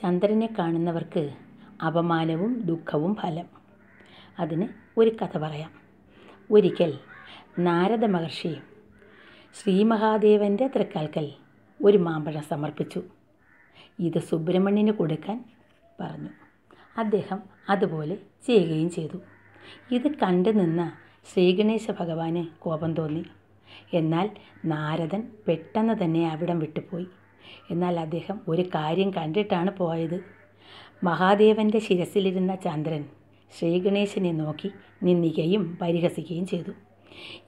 ചന്ദ്രനെ കാണുന്നവർക്ക് അപമാനവും ദുഃഖവും ഫലം അതിന് ഒരു കഥ പറയാം ഒരിക്കൽ നാരദ മഹർഷി ശ്രീ മഹാദേവൻ്റെ തൃക്കാൽക്കൽ ഒരു മാമ്പഴം സമർപ്പിച്ചു ഇത് സുബ്രഹ്മണ്യന് കൊടുക്കാൻ പറഞ്ഞു അദ്ദേഹം അതുപോലെ ചെയ്യുകയും ചെയ്തു ഇത് കണ്ടു നിന്ന ശ്രീഗണേശ ഭഗവാന് കോപം തോന്നി എന്നാൽ നാരദൻ പെട്ടെന്ന് തന്നെ അവിടം വിട്ടുപോയി എന്നാൽ അദ്ദേഹം ഒരു കാര്യം കണ്ടിട്ടാണ് പോയത് മഹാദേവൻ്റെ ശിരസിലിരുന്ന ചന്ദ്രൻ ശ്രീഗണേശനെ നോക്കി നിന്ദിക്കുകയും പരിഹസിക്കുകയും ചെയ്തു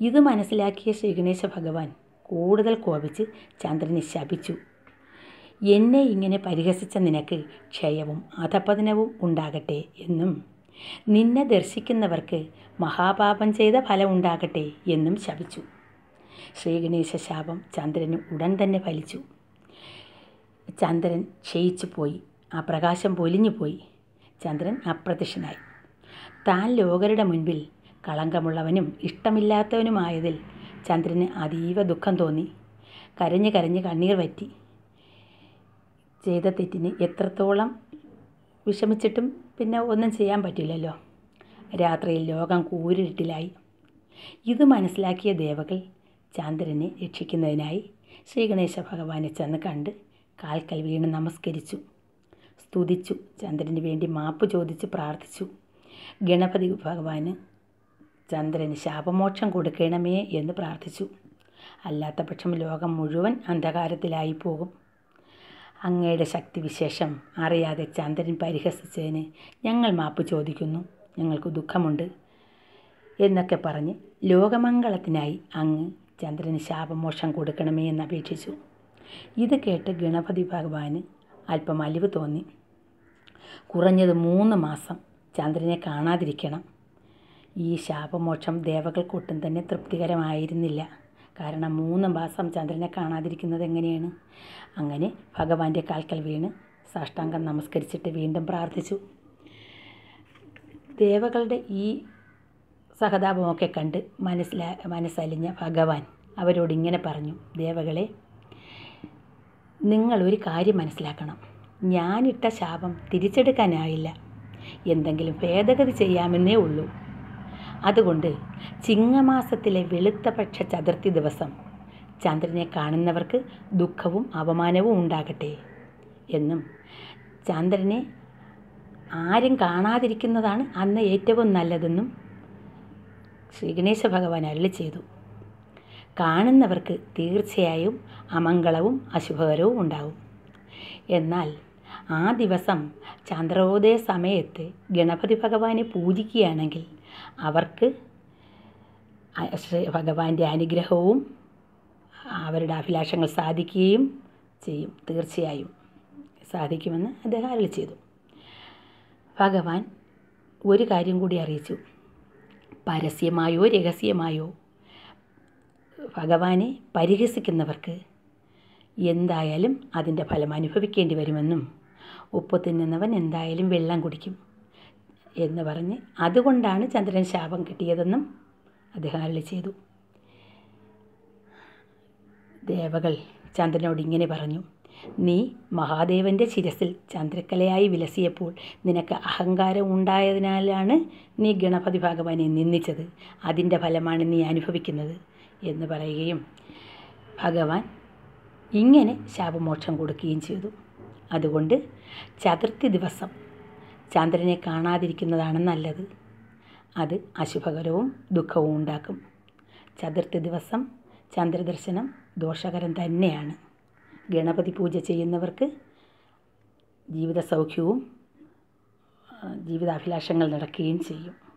ഇത് മനസ്സിലാക്കിയ ശ്രീഗണേശ ഭഗവാൻ കൂടുതൽ കോപിച്ച് ചന്ദ്രനെ ശപിച്ചു എന്നെ ഇങ്ങനെ പരിഹസിച്ച നിനക്ക് ക്ഷയവും അധപതനവും ഉണ്ടാകട്ടെ എന്നും നിന്നെ ദർശിക്കുന്നവർക്ക് മഹാപാപം ചെയ്ത ഫലം ഉണ്ടാകട്ടെ എന്നും ശപിച്ചു ശ്രീഗണേശ ശാപം ചന്ദ്രന് ഉടൻ തന്നെ ഫലിച്ചു ചന്ദ്രൻ ക്ഷയിച്ചു പോയി ആ പ്രകാശം പൊലിഞ്ഞു പോയി ചന്ദ്രൻ അപ്രത്യക്ഷനായി താൻ ലോകരുടെ മുൻപിൽ കളങ്കമുള്ളവനും ഇഷ്ടമില്ലാത്തവനുമായതിൽ ചന്ദ്രന് അതീവ ദുഃഖം തോന്നി കരഞ്ഞ് കരഞ്ഞ് കണ്ണീർ പറ്റി ചെയ്ത തെറ്റിന് എത്രത്തോളം വിഷമിച്ചിട്ടും പിന്നെ ഒന്നും ചെയ്യാൻ പറ്റില്ലല്ലോ രാത്രിയിൽ ലോകം കൂരിട്ടിലായി ഇത് മനസ്സിലാക്കിയ ദേവകൾ ചന്ദ്രനെ രക്ഷിക്കുന്നതിനായി ശ്രീഗണേശ ഭഗവാനെ ചെന്ന് കണ്ട് കാൽക്കൽ വീണ് നമസ്കരിച്ചു സ്തുതിച്ചു ചന്ദ്രന് വേണ്ടി മാപ്പ് ചോദിച്ച് പ്രാർത്ഥിച്ചു ഗണപതി ഭഗവാന് ചന്ദ്രന് ശാപമോക്ഷം കൊടുക്കണമേ എന്ന് പ്രാർത്ഥിച്ചു അല്ലാത്ത പക്ഷം ലോകം മുഴുവൻ അന്ധകാരത്തിലായി പോകും അങ്ങയുടെ ശക്തിവിശേഷം അറിയാതെ ചന്ദ്രൻ പരിഹസിച്ചതിന് ഞങ്ങൾ മാപ്പ് ചോദിക്കുന്നു ഞങ്ങൾക്ക് ദുഃഖമുണ്ട് എന്നൊക്കെ പറഞ്ഞ് ലോകമംഗളത്തിനായി അങ്ങ് ചന്ദ്രന് ശാപമോക്ഷം കൊടുക്കണമേ എന്ന് അപേക്ഷിച്ചു ഇത് കേട്ട് ഗണപതി ഭഗവാന് അല്പം അലിവ് തോന്നി കുറഞ്ഞത് മൂന്ന് മാസം ചന്ദ്രനെ കാണാതിരിക്കണം ഈ ശാപമോക്ഷം ദേവകൾക്കൊട്ടും തന്നെ തൃപ്തികരമായിരുന്നില്ല കാരണം മൂന്ന് മാസം ചന്ദ്രനെ കാണാതിരിക്കുന്നത് എങ്ങനെയാണ് അങ്ങനെ ഭഗവാന്റെ കാൽക്കൽ വീണ് സാഷ്ടാംഗം നമസ്കരിച്ചിട്ട് വീണ്ടും പ്രാർത്ഥിച്ചു ദേവകളുടെ ഈ സഹതാപമൊക്കെ കണ്ട് മനസ്സിലാ മനസ്സലിഞ്ഞ ഭഗവാൻ അവരോട് ഇങ്ങനെ പറഞ്ഞു ദേവകളെ നിങ്ങൾ ഒരു കാര്യം മനസ്സിലാക്കണം ഞാനിട്ട ശാപം തിരിച്ചെടുക്കാനായില്ല എന്തെങ്കിലും ഭേദഗതി ചെയ്യാമെന്നേ ഉള്ളൂ അതുകൊണ്ട് ചിങ്ങമാസത്തിലെ വെളുത്ത പക്ഷ ചതുർത്ഥി ദിവസം ചന്ദ്രനെ കാണുന്നവർക്ക് ദുഃഖവും അപമാനവും ഉണ്ടാകട്ടെ എന്നും ചന്ദ്രനെ ആരും കാണാതിരിക്കുന്നതാണ് അന്ന് ഏറ്റവും നല്ലതെന്നും ശ്രീ ഗണേശ ഭഗവാൻ അരുളി ചെയ്തു കാണുന്നവർക്ക് തീർച്ചയായും അമംഗളവും അശുഭകരവും ഉണ്ടാവും എന്നാൽ ആ ദിവസം ചന്ദ്രോദയ സമയത്ത് ഗണപതി ഭഗവാനെ പൂജിക്കുകയാണെങ്കിൽ അവർക്ക് ഭഗവാന്റെ അനുഗ്രഹവും അവരുടെ അഭിലാഷങ്ങൾ സാധിക്കുകയും ചെയ്യും തീർച്ചയായും സാധിക്കുമെന്ന് അദ്ദേഹം അരളി ചെയ്തു ഭഗവാൻ ഒരു കാര്യം കൂടി അറിയിച്ചു പരസ്യമായോ രഹസ്യമായോ ഭഗവാനെ പരിഹസിക്കുന്നവർക്ക് എന്തായാലും അതിൻ്റെ ഫലം അനുഭവിക്കേണ്ടി വരുമെന്നും ഉപ്പ് തിന്നുന്നവൻ എന്തായാലും വെള്ളം കുടിക്കും എന്ന് പറഞ്ഞ് അതുകൊണ്ടാണ് ചന്ദ്രൻ ശാപം കിട്ടിയതെന്നും അദ്ദേഹം അരളി ചെയ്തു ദേവകൾ ചന്ദ്രനോട് ഇങ്ങനെ പറഞ്ഞു നീ മഹാദേവൻ്റെ ശിരസിൽ ചന്ദ്രക്കലയായി വിലസിയപ്പോൾ നിനക്ക് അഹങ്കാരം ഉണ്ടായതിനാലാണ് നീ ഗണപതി ഭഗവാനെ നിന്ദിച്ചത് അതിൻ്റെ ഫലമാണ് നീ അനുഭവിക്കുന്നത് എന്ന് പറയുകയും ഭഗവാൻ ഇങ്ങനെ ശാപമോക്ഷം കൊടുക്കുകയും ചെയ്തു അതുകൊണ്ട് ചതുർത്ഥി ദിവസം ചന്ദ്രനെ കാണാതിരിക്കുന്നതാണ് നല്ലത് അത് അശുഭകരവും ദുഃഖവും ഉണ്ടാക്കും ചതുർത്ഥി ദിവസം ചന്ദ്രദർശനം ദോഷകരം തന്നെയാണ് ഗണപതി പൂജ ചെയ്യുന്നവർക്ക് ജീവിത സൗഖ്യവും ജീവിതാഭിലാഷങ്ങൾ നടക്കുകയും ചെയ്യും